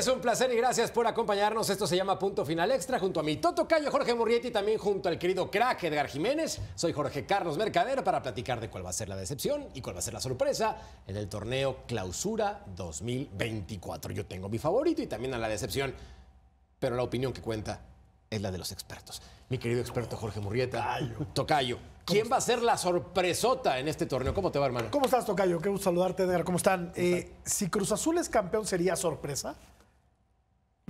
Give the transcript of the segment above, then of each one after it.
Es un placer y gracias por acompañarnos. Esto se llama Punto Final Extra junto a mi Toto Cayo, Jorge Murrieta y también junto al querido crack Edgar Jiménez. Soy Jorge Carlos Mercader para platicar de cuál va a ser la decepción y cuál va a ser la sorpresa en el torneo Clausura 2024. Yo tengo mi favorito y también a la decepción, pero la opinión que cuenta es la de los expertos. Mi querido experto Jorge Murrieta, Tocayo, ¿quién va a ser la sorpresota en este torneo? ¿Cómo te va, hermano? ¿Cómo estás, Tocayo? Qué gusto saludarte, Edgar. ¿Cómo están? ¿Cómo están? Eh, si Cruz Azul es campeón, ¿sería sorpresa?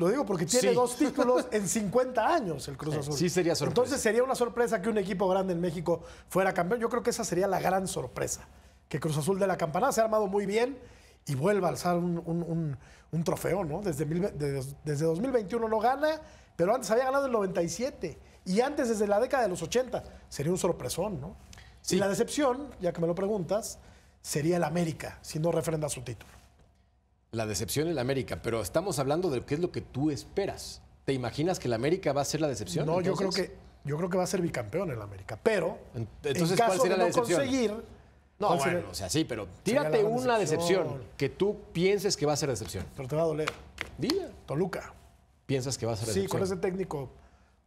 Lo digo porque tiene dos títulos en 50 años el Cruz Azul. Sí, sería sorpresa. Entonces sería una sorpresa que un equipo grande en México fuera campeón. Yo creo que esa sería la gran sorpresa. Que Cruz Azul de la Campanada se ha armado muy bien y vuelva a alzar un, trofeo, ¿no? Desde, desde 2021 no gana, pero antes había ganado el 97 y antes desde la década de los 80. Sería un sorpresón, ¿no? Y la decepción, ya que me lo preguntas, sería el América, si no refrenda su título la decepción en la América, pero estamos hablando de qué es lo que tú esperas. ¿Te imaginas que la América va a ser la decepción? No, yo creo que yo creo que va a ser bicampeón en la América, pero entonces ¿cuál la decepción? no, bueno, o sea, sí, pero tírate una decepción. que tú pienses que va a ser decepción. Pero te va a doler. Dile. Toluca. ¿Piensas que va a ser decepción? Sí, con ese técnico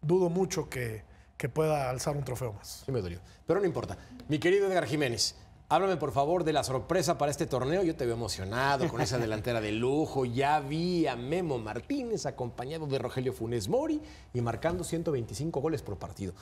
dudo mucho que, que pueda alzar un trofeo más. Sí, me dolió. Pero no importa. Mi querido Edgar Jiménez, Háblame por favor de la sorpresa para este torneo. Yo te veo emocionado con esa delantera de lujo. Ya vi a Memo Martínez acompañado de Rogelio Funes Mori y marcando 125 goles por partido.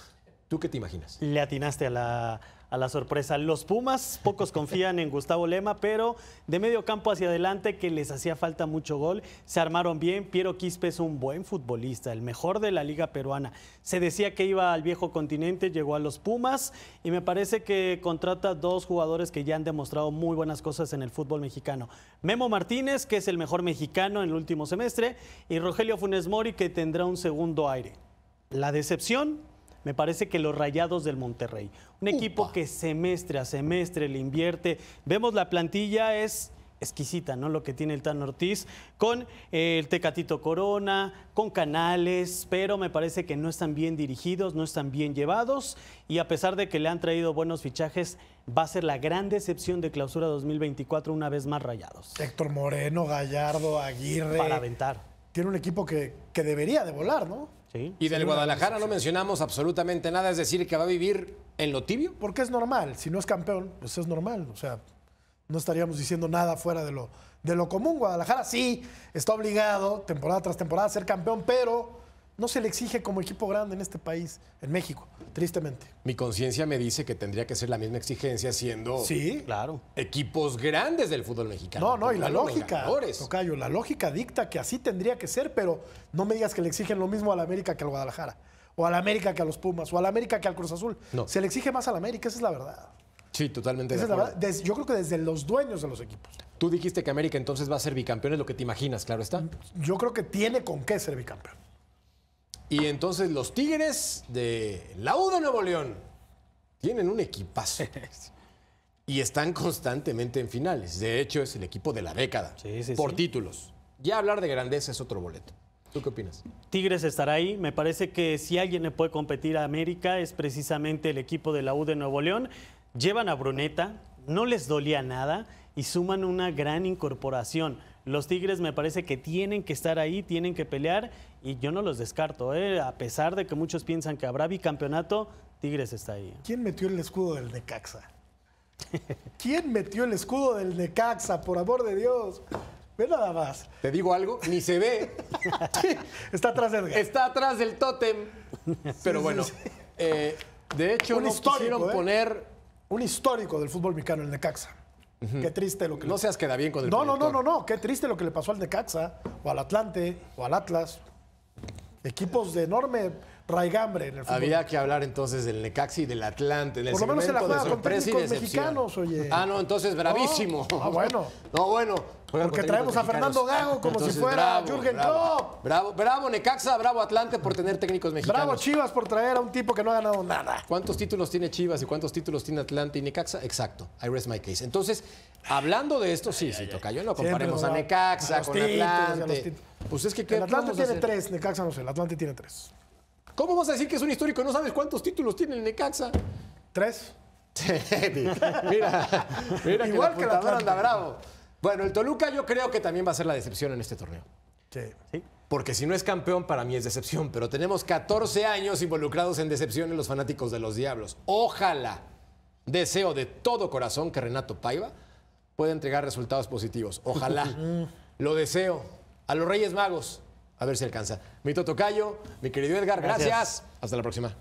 ¿Tú qué te imaginas? Le atinaste a la, sorpresa. Los Pumas, pocos confían en Gustavo Lema, pero de medio campo hacia adelante que les hacía falta mucho gol, se armaron bien. Piero Quispe es un buen futbolista, el mejor de la liga peruana. Se decía que iba al viejo continente, llegó a los Pumas y me parece que contrata dos jugadores que ya han demostrado muy buenas cosas en el fútbol mexicano. Memo Martínez, que es el mejor mexicano en el último semestre, y Rogelio Funes Mori, que tendrá un segundo aire. La decepción me parece que los Rayados del Monterrey. Un equipo que semestre a semestre le invierte. Vemos la plantilla, es exquisita, ¿no? Lo que tiene el Tan Ortiz con eh, el Tecatito Corona, con Canales, pero me parece que no están bien dirigidos, no están bien llevados y a pesar de que le han traído buenos fichajes, va a ser la gran decepción de clausura 2024 una vez más rayados. Héctor Moreno, Gallardo, Aguirre. Para aventar. Tiene un equipo que, que debería de volar, ¿no? y del Guadalajara no mencionamos absolutamente nada, es decir, que va a vivir en lo tibio. Porque es normal, si no es campeón, pues es normal, o sea, no estaríamos diciendo nada fuera de lo, de lo común. Guadalajara sí está obligado temporada tras temporada a ser campeón, pero no se le exige como equipo grande en este país, en México, tristemente. Mi conciencia me dice que tendría que ser la misma exigencia siendo claro. equipos grandes del fútbol mexicano. No, no, y la lógica, Tocayo, la lógica dicta que así tendría que ser, pero no me digas que le exigen lo mismo a la América que al Guadalajara, o a la América que a los Pumas, o a la América que al Cruz Azul. No. Se le exige más a la América, esa es la verdad. Sí, totalmente. Esa Es la verdad. yo creo que desde los dueños de los equipos. Tú dijiste que América entonces va a ser bicampeón, es lo que te imaginas, claro está. Yo creo que tiene con qué ser bicampeón. Y entonces los Tigres de la U de Nuevo León tienen un equipazo. y están constantemente en finales. De hecho, es el equipo de la década. por títulos. Ya hablar de grandeza es otro boleto. ¿Tú qué opinas? Tigres estará ahí. Me parece que si alguien le puede competir a América es precisamente el equipo de la U de Nuevo León. Llevan a Bruneta, no les dolía nada y suman una gran incorporación. Los Tigres me parece que tienen que estar ahí, tienen que pelear y yo no los descarto. ¿eh? A pesar de que muchos piensan que habrá bicampeonato, Tigres está ahí. ¿Quién metió el escudo del Necaxa? ¿Quién metió el escudo del Necaxa, por amor de Dios? Ve nada más. Te digo algo, ni se ve. Está atrás Edgar. Está atrás del tótem. Pero bueno, eh, de hecho, quisieron ¿eh? poner... Un histórico del fútbol mexicano, el Necaxa. Qué triste lo que. No seas queda bien con el. No, no, no, no, no. Qué triste lo que le pasó al Necaxa, o al Atlante, o al Atlas. Equipos de enorme raigambre en el fútbol. Había que hablar entonces del Necaxi y del Atlante. Por lo menos se la juega con técnicos mexicanos, oye. Ah, no, entonces bravísimo. Oh, ah, bueno. no, bueno, porque traemos a Fernando Gago como si fuera bravo, Jürgen bravo, Klopp. Bravo, bravo Necaxa, bravo Atlante por tener técnicos mexicanos. Bravo Chivas por traer a un tipo que no ha ganado nada. ¿Cuántos títulos tiene Chivas y cuántos títulos tiene Atlante y Necaxa? Exacto, I rest my case. Entonces, hablando de esto, sí, si sí, toca. Yo no comparemos a Necaxa con Atlante. Pues es que Atlante tiene tres, Necaxa no sé, Atlante tiene tres. ¿Cómo vas a decir que es un histórico? ¿No sabes cuántos títulos tiene el Necaxa? Tres. mira, mira Igual que, la el anda bravo. Bueno, el Toluca yo creo que también va a ser la decepción en este torneo. Sí. Porque si no es campeón, para mí es decepción. Pero tenemos 14 años involucrados en decepción en los fanáticos de los Diablos. Ojalá, deseo de todo corazón que Renato Paiva pueda entregar resultados positivos. Ojalá. Lo deseo. A los Reyes Magos. A ver si alcanza. Mi Totocayo, mi querido Edgar, gracias. Hasta la próxima.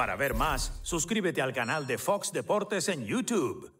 Para ver más, suscríbete al canal de Fox Deportes en YouTube.